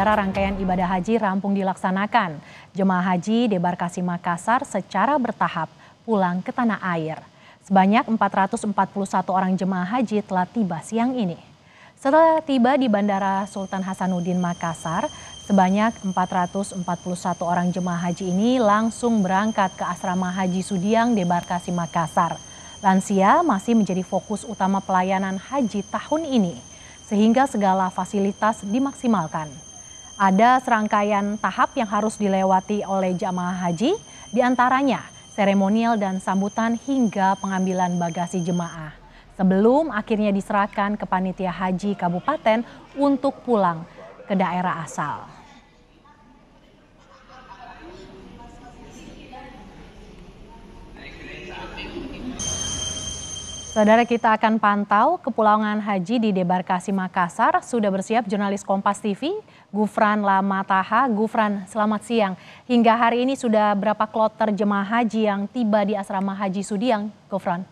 saudara rangkaian ibadah haji rampung dilaksanakan. Jemaah haji debarkasi Makassar secara bertahap pulang ke tanah air. Sebanyak 441 orang jemaah haji telah tiba siang ini. Setelah tiba di Bandara Sultan Hasanuddin Makassar, sebanyak 441 orang jemaah haji ini langsung berangkat ke asrama Haji Sudiang debarkasi Makassar. Lansia masih menjadi fokus utama pelayanan haji tahun ini sehingga segala fasilitas dimaksimalkan. Ada serangkaian tahap yang harus dilewati oleh jamaah haji, diantaranya seremonial dan sambutan hingga pengambilan bagasi jemaah. Sebelum akhirnya diserahkan ke panitia haji kabupaten untuk pulang ke daerah asal. Saudara kita akan pantau kepulangan haji di debarkasi Makassar. Sudah bersiap jurnalis Kompas TV, Gufran Lamataha. Gufran, selamat siang. Hingga hari ini sudah berapa kloter jemaah haji yang tiba di asrama haji Sudiang, Gufran?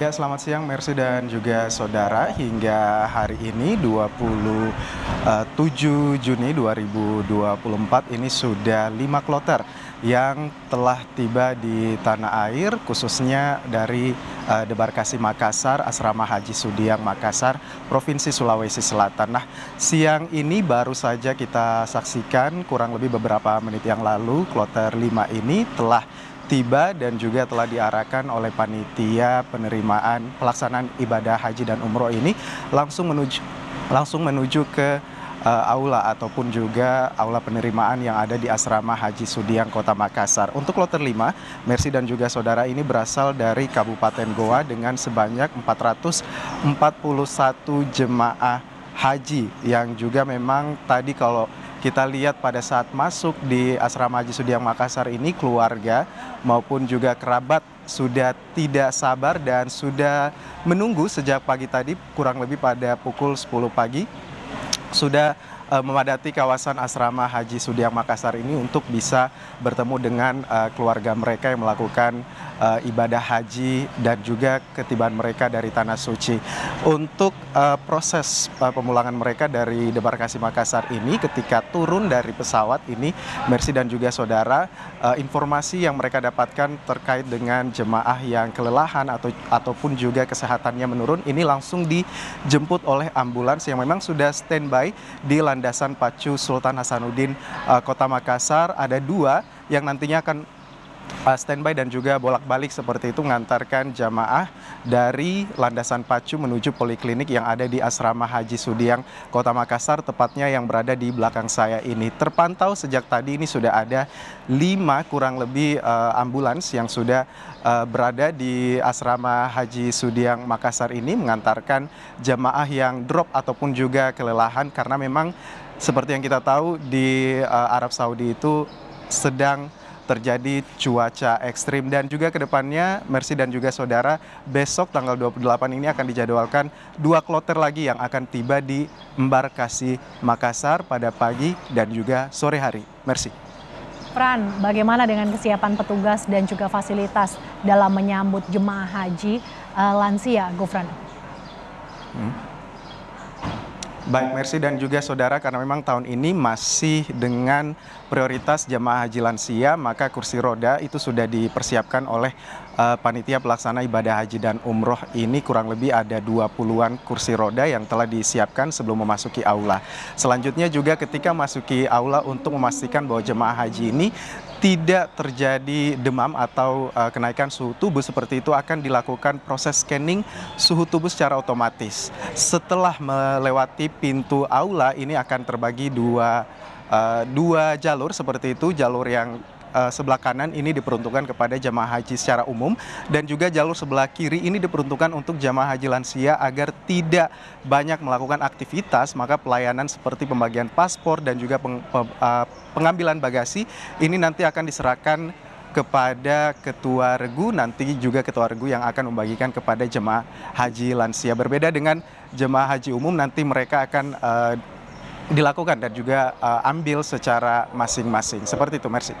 Ya, selamat siang Mercy dan juga saudara. Hingga hari ini 27 eh, Juni 2024 ini sudah 5 kloter yang telah tiba di tanah air khususnya dari uh, debarkasi Makassar, Asrama Haji Sudiang Makassar, Provinsi Sulawesi Selatan. Nah, siang ini baru saja kita saksikan kurang lebih beberapa menit yang lalu kloter 5 ini telah tiba dan juga telah diarahkan oleh panitia penerimaan pelaksanaan ibadah haji dan umroh ini langsung menuju langsung menuju ke uh, aula ataupun juga aula penerimaan yang ada di Asrama Haji Sudiang Kota Makassar. Untuk loter 5, Mercy dan juga saudara ini berasal dari Kabupaten Goa dengan sebanyak 441 jemaah haji yang juga memang tadi kalau kita lihat pada saat masuk di Asrama Haji Sudiang Makassar ini keluarga maupun juga kerabat sudah tidak sabar dan sudah menunggu sejak pagi tadi kurang lebih pada pukul 10 pagi sudah eh, memadati kawasan asrama Haji Sudiang Makassar ini untuk bisa bertemu dengan uh, keluarga mereka yang melakukan uh, ibadah haji dan juga ketibaan mereka dari tanah suci. Untuk uh, proses uh, pemulangan mereka dari debarkasi Makassar ini ketika turun dari pesawat ini Mercy dan juga saudara uh, informasi yang mereka dapatkan terkait dengan jemaah yang kelelahan atau ataupun juga kesehatannya menurun ini langsung dijemput oleh ambulans yang memang sudah standby di landasan pacu Sultan Hasanuddin uh, Kota Makassar ada dua yang nantinya akan Ah, standby dan juga bolak-balik seperti itu mengantarkan jamaah dari landasan pacu menuju poliklinik yang ada di asrama Haji Sudiang Kota Makassar tepatnya yang berada di belakang saya ini terpantau sejak tadi ini sudah ada lima kurang lebih uh, ambulans yang sudah uh, berada di asrama Haji Sudiang Makassar ini mengantarkan jamaah yang drop ataupun juga kelelahan karena memang seperti yang kita tahu di uh, Arab Saudi itu sedang terjadi cuaca ekstrim dan juga kedepannya Mercy dan juga saudara besok tanggal 28 ini akan dijadwalkan dua kloter lagi yang akan tiba di embarkasi Makassar pada pagi dan juga sore hari. Mercy. Fran, bagaimana dengan kesiapan petugas dan juga fasilitas dalam menyambut jemaah haji uh, lansia, Gufran? Hmm. Baik Mercy dan juga saudara karena memang tahun ini masih dengan prioritas jemaah haji lansia maka kursi roda itu sudah dipersiapkan oleh uh, panitia pelaksana ibadah haji dan umroh ini kurang lebih ada 20-an kursi roda yang telah disiapkan sebelum memasuki aula. Selanjutnya juga ketika masuki aula untuk memastikan bahwa jemaah haji ini tidak terjadi demam atau uh, kenaikan suhu tubuh seperti itu akan dilakukan proses scanning suhu tubuh secara otomatis. Setelah melewati pintu aula ini akan terbagi dua uh, dua jalur seperti itu, jalur yang Eh, sebelah kanan ini diperuntukkan kepada jemaah haji secara umum dan juga jalur sebelah kiri ini diperuntukkan untuk jemaah haji lansia agar tidak banyak melakukan aktivitas maka pelayanan seperti pembagian paspor dan juga peng, uh, pengambilan bagasi ini nanti akan diserahkan kepada ketua regu nanti juga ketua regu yang akan membagikan kepada jemaah haji lansia berbeda dengan jemaah haji umum nanti mereka akan uh, dilakukan dan juga uh, ambil secara masing-masing. Seperti itu, Mersi.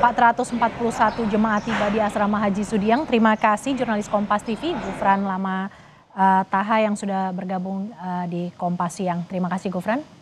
441 jemaah tiba di Asrama Haji Sudiang. Terima kasih jurnalis Kompas TV, Gufran Lama uh, Taha yang sudah bergabung uh, di Kompas Siang. Terima kasih, Gufran.